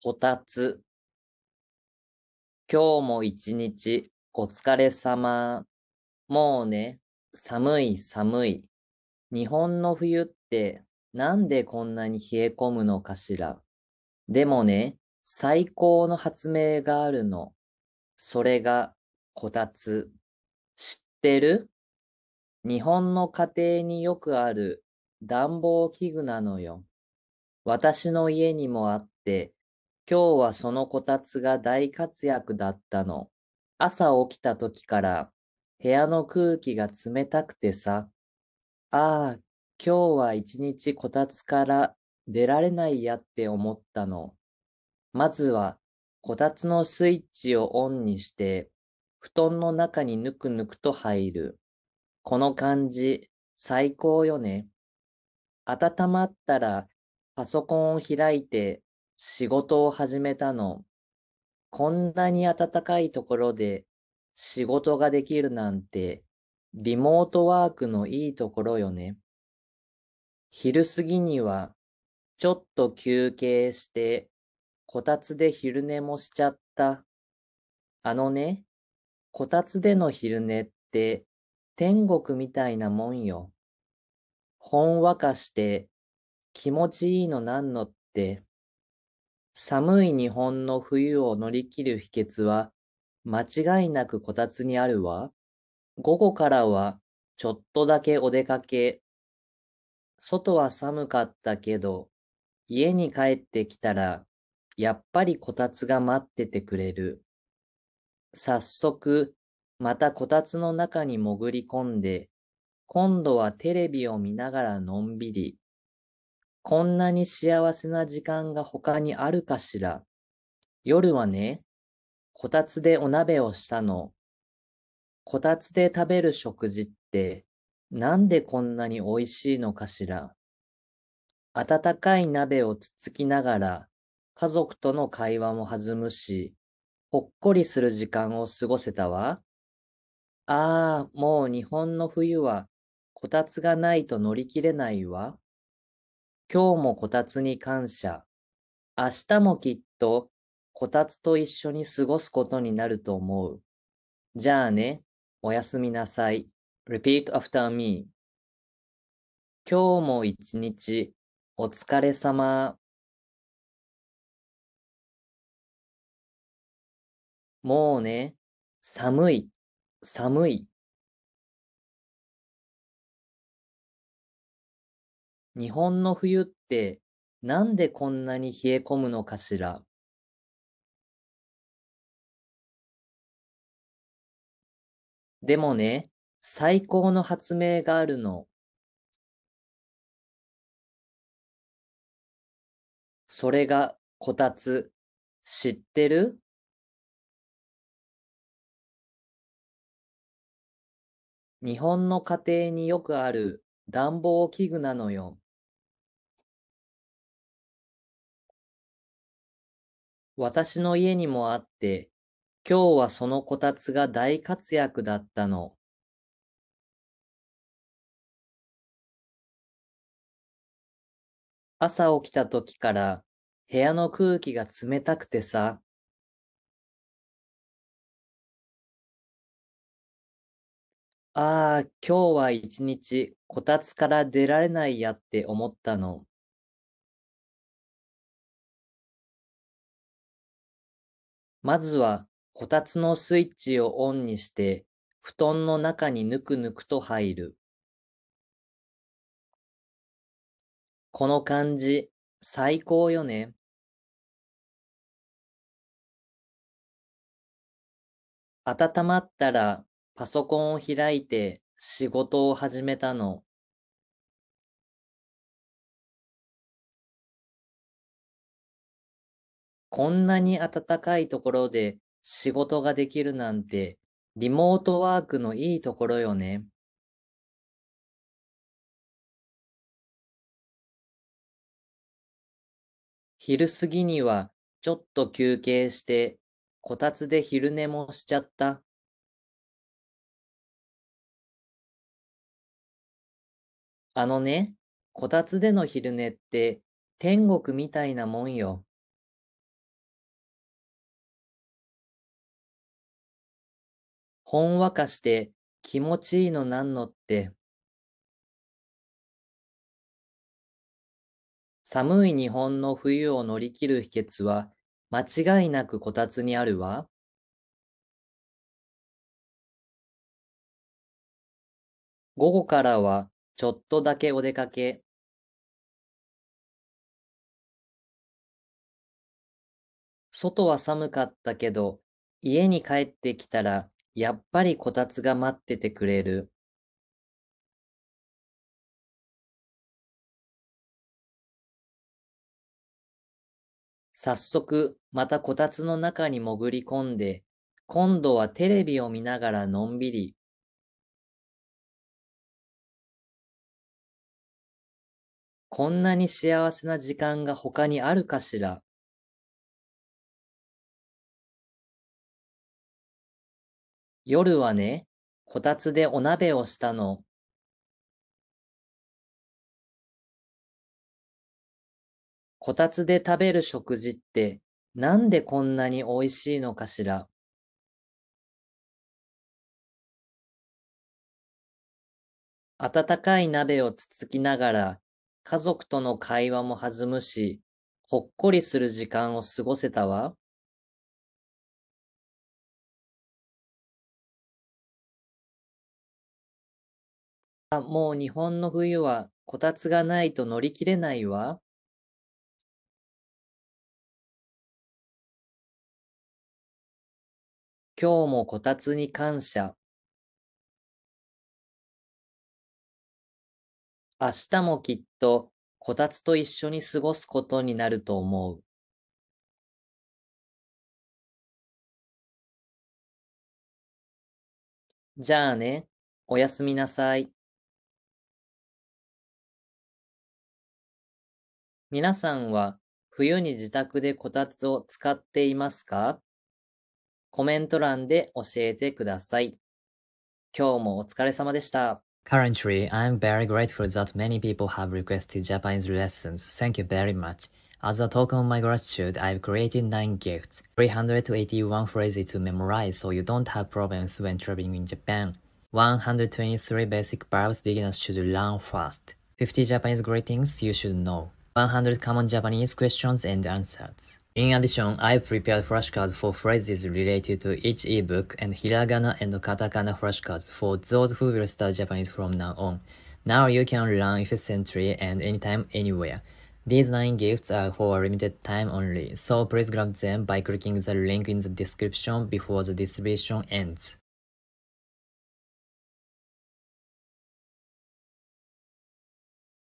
こたつ。今日も一日お疲れ様。もうね、寒い寒い。日本の冬ってなんでこんなに冷え込むのかしら。でもね、最高の発明があるの。それがこたつ。知ってる日本の家庭によくある暖房器具なのよ。私の家にもあって、今日はそのこたつが大活躍だったの。朝起きた時から部屋の空気が冷たくてさ。ああ、今日は一日こたつから出られないやって思ったの。まずはこたつのスイッチをオンにして布団の中にぬくぬくと入る。この感じ、最高よね。温まったら、パソコンを開いて、仕事を始めたの。こんなに暖かいところで仕事ができるなんて、リモートワークのいいところよね。昼過ぎには、ちょっと休憩して、こたつで昼寝もしちゃった。あのね、こたつでの昼寝って、天国みたいなもんよ。ほんわかして、気持ちいいのなんのって。寒い日本の冬を乗り切る秘訣は、間違いなくこたつにあるわ。午後からは、ちょっとだけお出かけ。外は寒かったけど、家に帰ってきたら、やっぱりこたつが待っててくれる。早速、またこたつの中に潜り込んで、今度はテレビを見ながらのんびり。こんなに幸せな時間が他にあるかしら。夜はね、こたつでお鍋をしたの。こたつで食べる食事ってなんでこんなに美味しいのかしら。温かい鍋をつつきながら家族との会話も弾むし、ほっこりする時間を過ごせたわ。ああ、もう日本の冬はこたつがないと乗り切れないわ。今日もこたつに感謝。明日もきっとこたつと一緒に過ごすことになると思う。じゃあね、おやすみなさい。Repeat after me. 今日も一日お疲れ様。もうね、寒い、寒い。日本の冬ってなんでこんなに冷え込むのかしら。でもね、最高の発明があるの。それがこたつ。知ってる日本の家庭によくある暖房器具なのよ。私の家にもあって、今日はそのこたつが大活躍だったの。朝起きた時から部屋の空気が冷たくてさ。ああ、今日は一日こたつから出られないやって思ったの。まずは、こたつのスイッチをオンにして、布団の中にぬくぬくと入る。この感じ、最高よね。温まったらパソコンを開いて仕事を始めたの。こんなに暖かいところで仕事ができるなんて、リモートワークのいいところよね。昼過ぎにはちょっと休憩して、こたつで昼寝もしちゃった。あのね、こたつでの昼寝って天国みたいなもんよ。ほんわかして気持ちいいのなんのって。寒い日本の冬を乗り切る秘訣は間違いなくこたつにあるわ。午後からはちょっとだけお出かけ。外は寒かったけど、家に帰ってきたらやっぱりこたつが待っててくれる。早速、またこたつの中に潜り込んで、今度はテレビを見ながらのんびり。こんなに幸せな時間が他にあるかしら夜はね、こたつでお鍋をしたの。こたつで食べる食事ってなんでこんなに美味しいのかしら。温かい鍋をつつきながら家族との会話も弾むし、ほっこりする時間を過ごせたわ。あ、もう日本の冬はこたつがないと乗り切れないわ。今日もこたつに感謝。明日もきっとこたつと一緒に過ごすことになると思う。じゃあね、おやすみなさい。皆さんは冬に自宅でこたつを使っていますかコメント欄で教えてください。今日もお疲れ様でした。Currently, I'm very grateful that many people have requested Japanese lessons. Thank you very much. As a token of my gratitude, I've created nine gifts, 381 phrases to memorize so you don't have problems when traveling in Japan, 123 basic verbs beginners should learn fast, 50 Japanese greetings you should know. 100 common Japanese questions and answers. In addition, I prepared flashcards for phrases related to each ebook and hiragana and katakana flashcards for those who will study Japanese from now on. Now you can learn efficiently and anytime, anywhere. These 9 gifts are for a limited time only, so please grab them by clicking the link in the description before the distribution ends.